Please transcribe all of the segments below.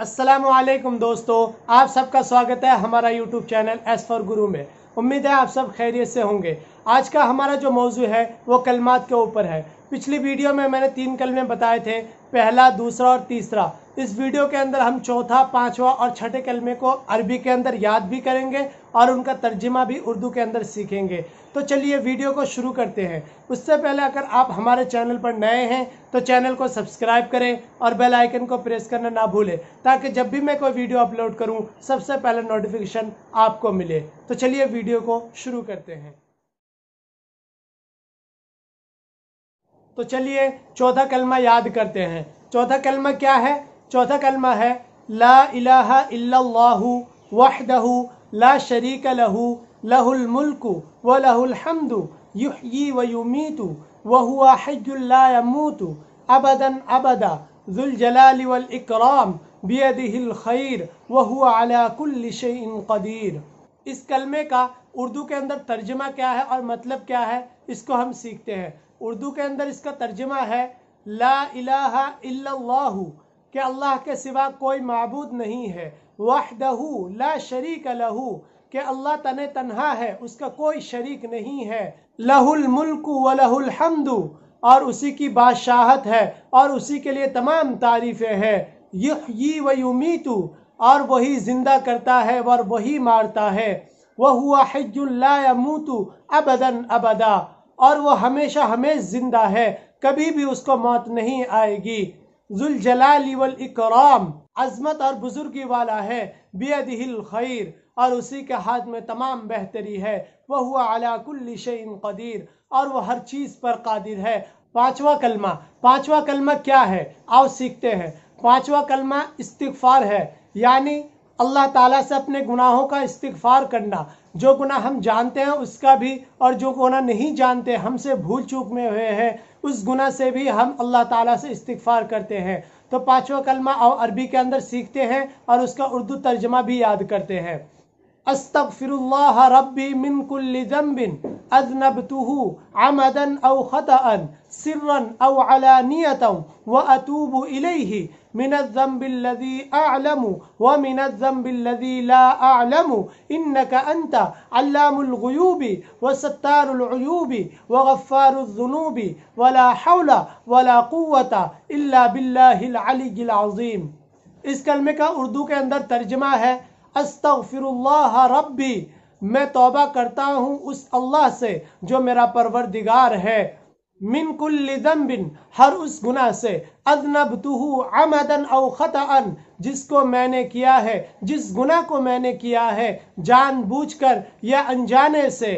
असलम दोस्तों आप सबका स्वागत है हमारा यूट्यूब चैनल एस फॉर गुरु में उम्मीद है आप सब खैरियत से होंगे आज का हमारा जो मौजू है वो कलमात के ऊपर है पिछली वीडियो में मैंने तीन कलमें बताए थे पहला दूसरा और तीसरा इस वीडियो के अंदर हम चौथा पांचवा और छठे कलमे को अरबी के अंदर याद भी करेंगे और उनका तर्जिमा भी उर्दू के अंदर सीखेंगे तो चलिए वीडियो को शुरू करते हैं उससे पहले अगर आप हमारे चैनल पर नए हैं तो चैनल को सब्सक्राइब करें और बेल आइकन को प्रेस करना ना भूलें ताकि जब भी मैं कोई वीडियो अपलोड करूँ सबसे पहले नोटिफिकेशन आपको मिले तो चलिए वीडियो को शुरू करते हैं तो चलिए चौथा कलमा याद करते हैं चौथा कलमा क्या है चौथा कलमा है ला इलाहा इल्लल्लाहु वहदहु ला शरीक लहु लहुल मुल्क व लहुल हमदु युहयी व युमीतु व हुवा हज्जुल ला यमूतु अबदन अबदा जुल جلال والاكرام بيده الخير وهو على كل شيء قدير इस कलमे का उर्दू के अंदर तर्जमा क्या है और मतलब क्या है इसको हम सीखते हैं उर्दू के अंदर इसका तर्जमा है ला इलाहा इल्लल्लाहु अल्लाह के सिवा कोई मबूद नहीं है वाहदहू ला शरीक लहू के अल्लाह तन तनहा है उसका कोई शरीक नहीं है लहुल मुल्क व लहुल हमदू और उसी की बादशाहत है और उसी के लिए तमाम तारीफ़ें हैं यी व युमीतु और वही जिंदा करता है और वही मारता है वह हुआ हजुल्ला मूतू अबदन अबदा और वो हमेशा हमें जिंदा है कभी भी उसको मौत नहीं आएगी जुलजलाल वल इकराम अजमत और बुजुर्गी वाला है हिल खैर और उसी के हाथ में तमाम बेहतरी है वह हुआ अलाकुल्ल शन कदीर और वह हर चीज़ पर कादिर है पांचवा कलमा पांचवा कलमा क्या है आओ सीखते हैं पांचवा कलमा इस्तफार है यानी अल्लाह ताला से अपने गुनाहों का इस्तफार करना जो गुना हम जानते हैं उसका भी और जो गुना नहीं जानते हमसे भूल चूक में हुए हैं उस गुना से भी हम अल्लाह ताला से इस्तफार करते हैं तो पाँचवा कलमा और अरबी के अंदर सीखते हैं और उसका उर्दू तर्जमा भी याद करते हैं अस्तगफिरुल्लाह रब्बी मिन कुल्लि ज़ंबिन अज़नबतुहु अमदन औ खतअन सिररन औ अलानियतन व अतूबु इलैहि من الذنب الذي أعلم ومن الذنب الذي لا أعلم إنك أنت علام الغيوب وستار العيوب وغفار الذنوب ولا حول ولا قوة إلا بالله العلي العظيم इस कलमे का उर्दू के अंदर तर्जमा है अस्तफ़िर रबी मैं तोबा करता हूँ उस अल्लाह से जो मेरा परवरदिगार है मिन कुल्लिदम बिन हर उस गुना से अदनब तुहू आमदन खत अन जिसको मैंने किया है जिस गुना को मैंने किया है जान बूझ कर या अनजाने से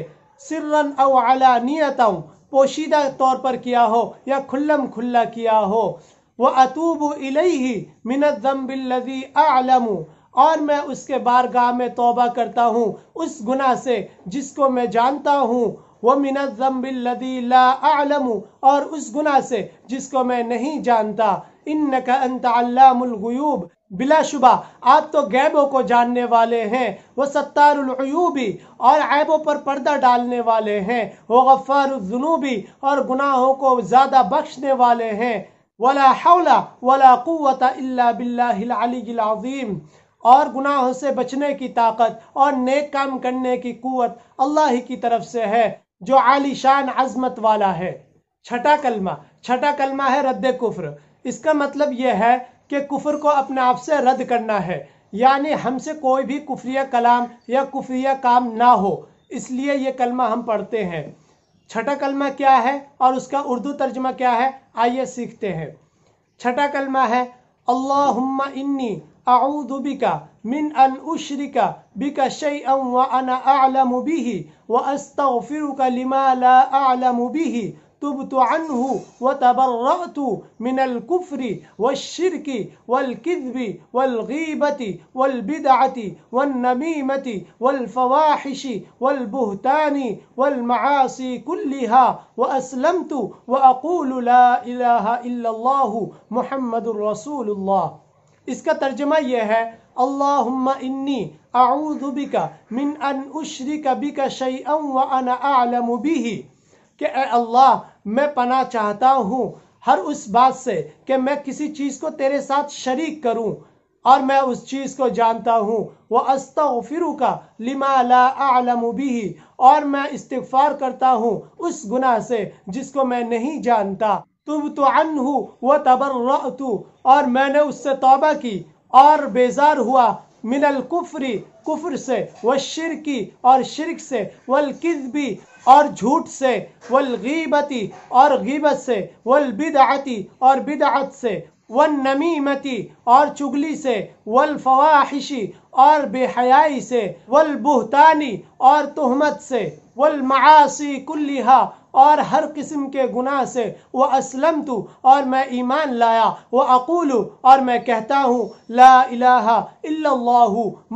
सिर्रन अव अलानियतम पोशीदा तौर पर किया हो या खुल्लम खुल्ला किया हो वह अतूब इलई ही मिनत बिल्लि आलमू और मैं उसके बारगाह में तोबा करता हूँ उस गुना से जिसको मैं जानता हूँ वो मिनज़म्बिल्लदीलाम और उस गुना से जिसको मैं नहीं जानता इन नका बिलाशुबा आप तो गैबों को जानने वाले हैं वह सत्तारूबी और ऐबों पर पर्दा डालने वाले हैं वो गफ़ारजुनूबी और गुनाहों को ज़्यादा बख्शने वाले हैं वला हौला वला क़ुवत इल्ला बिल्लाहिल अलील और गुनाहों से बचने की ताकत और नेक काम करने की कुवत अल्लाह ही की तरफ से है जो आलिशान अजमत वाला है छठा कलमा छठा कलमा है रद्द कुफ्र इसका मतलब यह है कि कुफर को अपने आप से रद्द करना है यानी हमसे कोई भी कुफरिया कलाम या कुफरिया काम ना हो इसलिए यह कलमा हम पढ़ते हैं छठा कलमा क्या है और उसका उर्दू तर्जमा क्या है आइए सीखते हैं छठा कलमा है अल्लाह इन्नी أعوذ بك من أن أشرك بك شيئا وأنا أعلم به وأستغفرك لما لا أعلم به تبت عنه وتبرأت من الكفر والشرك والكذب والغيبة والبدعة والنميمة والفواحش والبهتان والمعاصي كلها وأسلمت وأقول لا إله إلا الله محمد رسول الله इसका तर्जमा यह है अल्लाहुम्मा इन्नी अऊज़ु बिका मिन अन उशरिका बिका शैअन व अना अ'लमु बिही कि ए अल्लाह मैं पना चाहता हूँ हर उस बात से कि मैं किसी चीज़ को तेरे साथ शरीक करूँ और मैं उस चीज़ को जानता हूँ वह अस्तफ़िरु का लिमा ला आलम भी और मैं इस्तफ़ार करता हूँ उस गुनाह से जिसको मैं नहीं जानता तुब तो अनहू व तबर्रतु और मैंने उससे तोबा की और बेजार हुआ मिनल कुफरी कुफर से व शिरकी और शिरक से वल किजबी और झूठ से वल गीबती और गीबत से वल बिदअती और बिदअत से वन नमीमती और चुगली से वल फवाहिशी और बेहयाई से वल बुहतानी और तोहमत से वल मासी कुल्लिहा और हर किस्म के गुनाह से वह असलम तू और मैं ईमान लाया वह अकूल और मैं कहता हूँ ला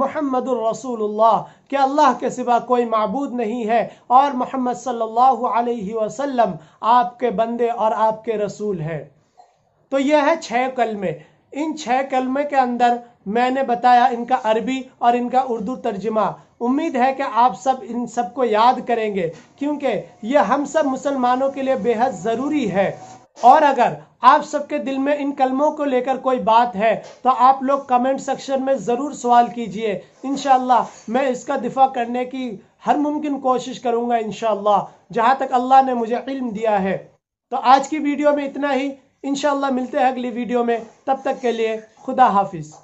मोहम्मद रसूलुल्लाह कि अल्लाह के सिवा कोई मबूद नहीं है और मोहम्मद सल्लल्लाहु अलैहि वसल्लम आपके बंदे और आपके रसूल हैं तो यह है छः कलमे इन छः कलमे के अंदर मैंने बताया इनका अरबी और इनका उर्दू तर्जमा उम्मीद है कि आप सब इन सबको याद करेंगे क्योंकि यह हम सब मुसलमानों के लिए बेहद ज़रूरी है और अगर आप सबके दिल में इन कलमों को लेकर कोई बात है तो आप लोग कमेंट सेक्शन में ज़रूर सवाल कीजिए इन मैं इसका दिफा करने की हर मुमकिन कोशिश करूँगा इन जहाँ तक अल्लाह ने मुझे इल्म दिया है तो आज की वीडियो में इतना ही इन मिलते हैं अगली वीडियो में तब तक के लिए खुदा हाफिज़